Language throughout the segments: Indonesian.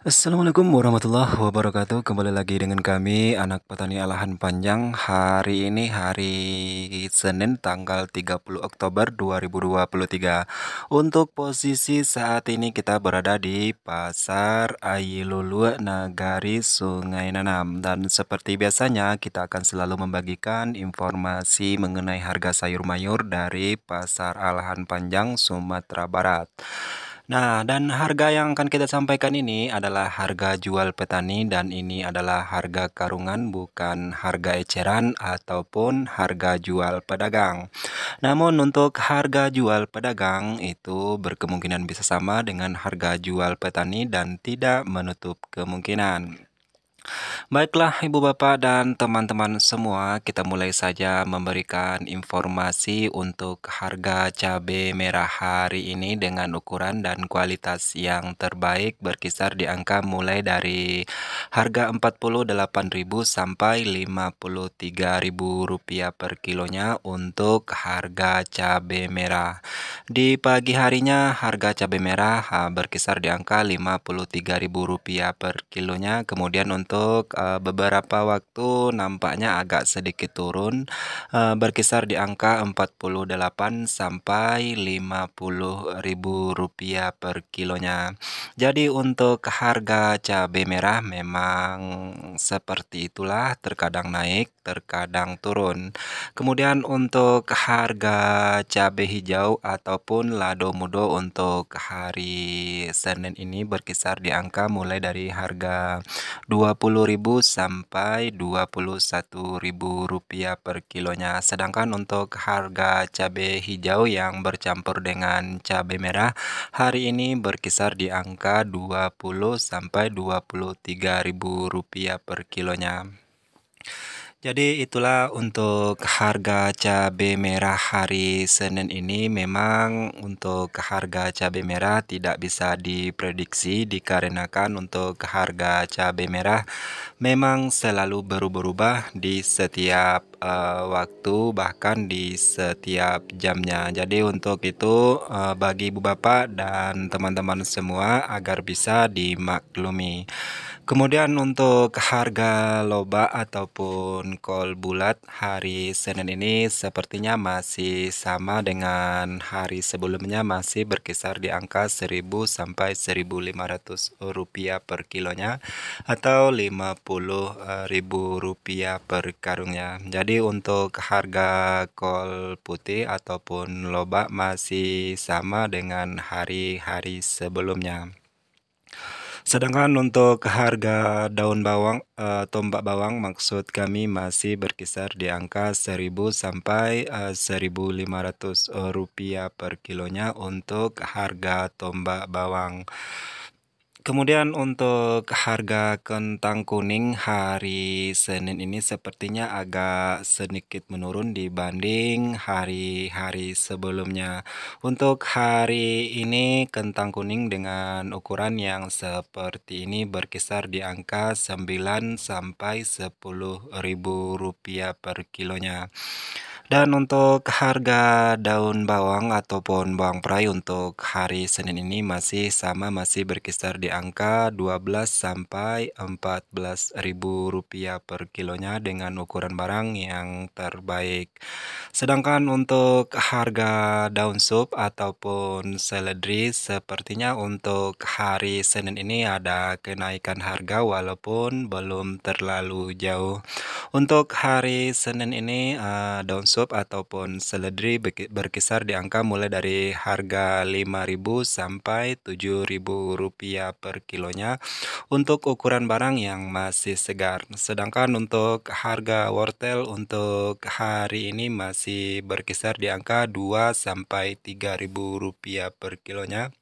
Assalamualaikum warahmatullahi wabarakatuh Kembali lagi dengan kami Anak Petani Alahan Panjang Hari ini hari Senin tanggal 30 Oktober 2023 Untuk posisi saat ini kita berada di Pasar Ayilulu Nagari Sungai Nanam Dan seperti biasanya kita akan selalu membagikan informasi mengenai harga sayur mayur dari Pasar Alahan Panjang Sumatera Barat Nah, dan harga yang akan kita sampaikan ini adalah harga jual petani dan ini adalah harga karungan bukan harga eceran ataupun harga jual pedagang. Namun untuk harga jual pedagang itu berkemungkinan bisa sama dengan harga jual petani dan tidak menutup kemungkinan. Baiklah, Ibu Bapak dan teman-teman semua, kita mulai saja memberikan informasi untuk harga cabai merah hari ini dengan ukuran dan kualitas yang terbaik berkisar di angka mulai dari harga Rp48.000 sampai Rp53.000 per kilonya untuk harga cabai merah. Di pagi harinya harga cabai merah berkisar di angka Rp53.000 per kilonya, kemudian untuk untuk uh, beberapa waktu nampaknya agak sedikit turun uh, berkisar di angka 48 sampai 50 ribu rupiah per kilonya. Jadi untuk harga cabai merah memang seperti itulah terkadang naik, terkadang turun. Kemudian untuk harga cabai hijau ataupun lado mudo untuk hari Senin ini berkisar di angka mulai dari harga sampai rp rupiah per kilonya. Sedangkan untuk harga cabai hijau yang bercampur dengan cabai merah hari ini berkisar di angka 20 sampai rp rupiah per kilonya. Jadi itulah untuk harga cabai merah hari Senin ini memang untuk harga cabai merah tidak bisa diprediksi dikarenakan untuk harga cabai merah memang selalu berubah-ubah di setiap uh, waktu bahkan di setiap jamnya. Jadi untuk itu uh, bagi Ibu Bapak dan teman-teman semua agar bisa dimaklumi. Kemudian untuk harga loba ataupun kol bulat hari Senin ini sepertinya masih sama dengan hari sebelumnya masih berkisar di angka 1000 sampai 1500 rupiah per kilonya atau 50.000 eh, rupiah per karungnya. Jadi untuk harga kol putih ataupun loba masih sama dengan hari-hari sebelumnya. Sedangkan untuk harga daun bawang uh, tombak bawang maksud kami masih berkisar di angka 1000 sampai uh, eh, 1500 eh, rupiah per kilonya untuk harga tombak bawang. Kemudian untuk harga kentang kuning hari Senin ini sepertinya agak sedikit menurun dibanding hari-hari sebelumnya. Untuk hari ini kentang kuning dengan ukuran yang seperti ini berkisar di angka 9 sampai 10 ribu rupiah per kilonya. Dan untuk harga daun bawang ataupun bawang perai untuk hari Senin ini masih sama masih berkisar di angka 12 sampai 14 rupiah per kilonya dengan ukuran barang yang terbaik. Sedangkan untuk harga daun sup ataupun seledri sepertinya untuk hari Senin ini ada kenaikan harga walaupun belum terlalu jauh. Untuk hari Senin ini uh, daun sup ataupun seledri berkisar di angka mulai dari harga 5.000 sampai 7.000 rupiah per kilonya untuk ukuran barang yang masih segar. Sedangkan untuk harga wortel untuk hari ini masih berkisar di angka 2 sampai 3.000 rupiah per kilonya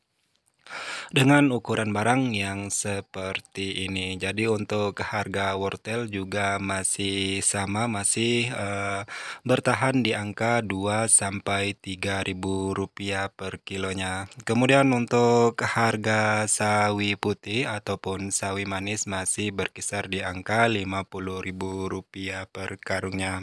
dengan ukuran barang yang seperti ini. Jadi untuk harga wortel juga masih sama, masih uh, bertahan di angka 2 sampai 3 ribu rupiah per kilonya. Kemudian untuk harga sawi putih ataupun sawi manis masih berkisar di angka 50 ribu rupiah per karungnya.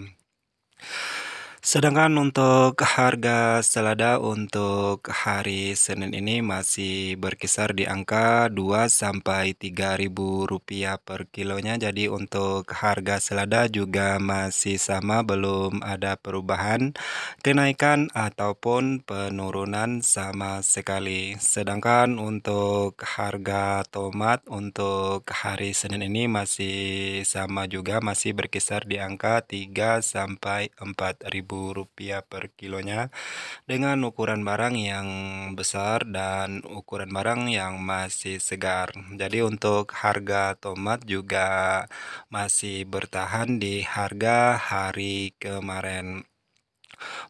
Sedangkan untuk harga selada untuk hari Senin ini masih berkisar di angka 2 sampai 3.000 rupiah per kilonya. Jadi untuk harga selada juga masih sama belum ada perubahan kenaikan ataupun penurunan sama sekali. Sedangkan untuk harga tomat untuk hari Senin ini masih sama juga masih berkisar di angka 3 sampai 4.000 Rupiah per kilonya dengan ukuran barang yang besar dan ukuran barang yang masih segar. Jadi untuk harga tomat juga masih bertahan di harga hari kemarin.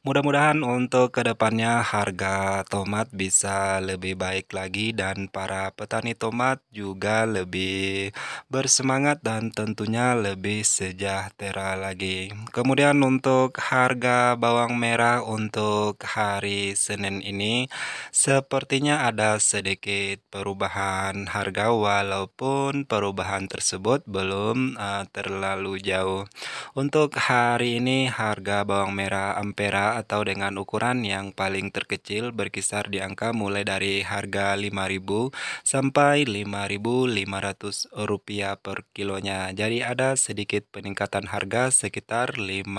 Mudah-mudahan untuk kedepannya harga tomat bisa lebih baik lagi dan para petani tomat juga lebih bersemangat dan tentunya lebih sejahtera lagi. Kemudian untuk harga bawang merah untuk hari Senin ini sepertinya ada sedikit perubahan harga walaupun perubahan tersebut belum uh, terlalu jauh. Untuk hari ini harga bawang merah sampai tera atau dengan ukuran yang paling terkecil berkisar di angka mulai dari harga 5000 sampai 5500 rupiah per kilonya. Jadi ada sedikit peningkatan harga sekitar 500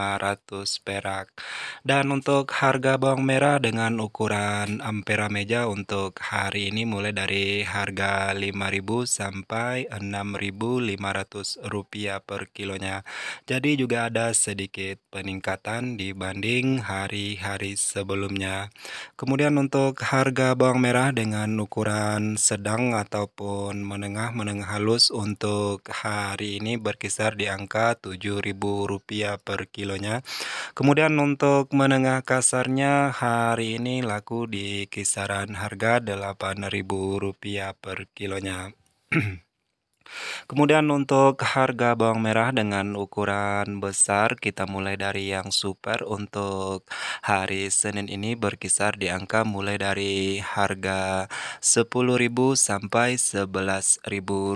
perak. Dan untuk harga bawang merah dengan ukuran ampera meja untuk hari ini mulai dari harga 5000 sampai 6500 rupiah per kilonya. Jadi juga ada sedikit peningkatan dibanding dibanding hari-hari sebelumnya. Kemudian untuk harga bawang merah dengan ukuran sedang ataupun menengah menengah halus untuk hari ini berkisar di angka Rp7.000 per kilonya. Kemudian untuk menengah kasarnya hari ini laku di kisaran harga Rp8.000 per kilonya. Kemudian untuk harga bawang merah dengan ukuran besar kita mulai dari yang super untuk hari Senin ini berkisar di angka mulai dari harga 10.000 sampai 11.000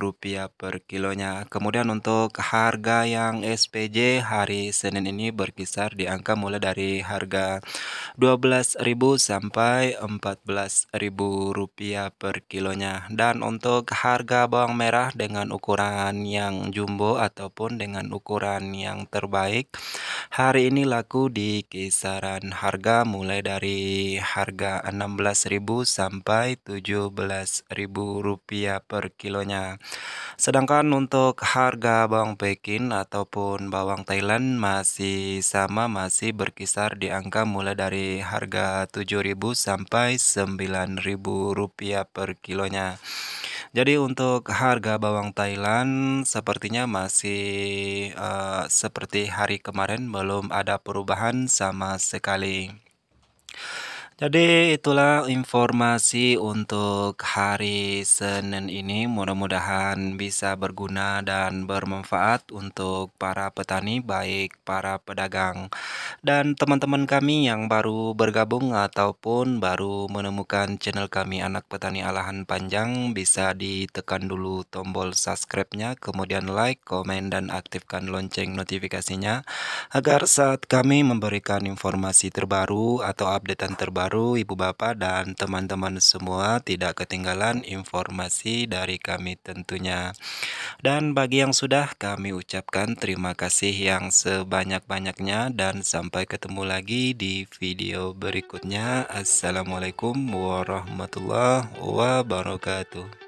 rupiah per kilonya. Kemudian untuk harga yang SPJ hari Senin ini berkisar di angka mulai dari harga 12.000 sampai 14.000 rupiah per kilonya. Dan untuk harga bawang merah dengan dengan ukuran yang jumbo ataupun dengan ukuran yang terbaik hari ini laku di kisaran harga mulai dari harga 16.000 sampai 17.000 rupiah per kilonya sedangkan untuk harga bawang pekin ataupun bawang Thailand masih sama masih berkisar di angka mulai dari harga 7.000 sampai 9.000 rupiah per kilonya jadi untuk harga bawang Thailand sepertinya masih uh, seperti hari kemarin belum ada perubahan sama sekali. Jadi itulah informasi untuk hari Senin ini mudah-mudahan bisa berguna dan bermanfaat untuk para petani baik para pedagang dan teman-teman kami yang baru bergabung ataupun baru menemukan channel kami Anak Petani Alahan Panjang bisa ditekan dulu tombol subscribe-nya kemudian like, komen dan aktifkan lonceng notifikasinya agar saat kami memberikan informasi terbaru atau updatean terbaru baru, ibu bapak, dan teman-teman semua tidak ketinggalan informasi dari kami tentunya. Dan bagi yang sudah kami ucapkan terima kasih yang sebanyak-banyaknya dan sampai ketemu lagi di video berikutnya. Assalamualaikum warahmatullahi wabarakatuh.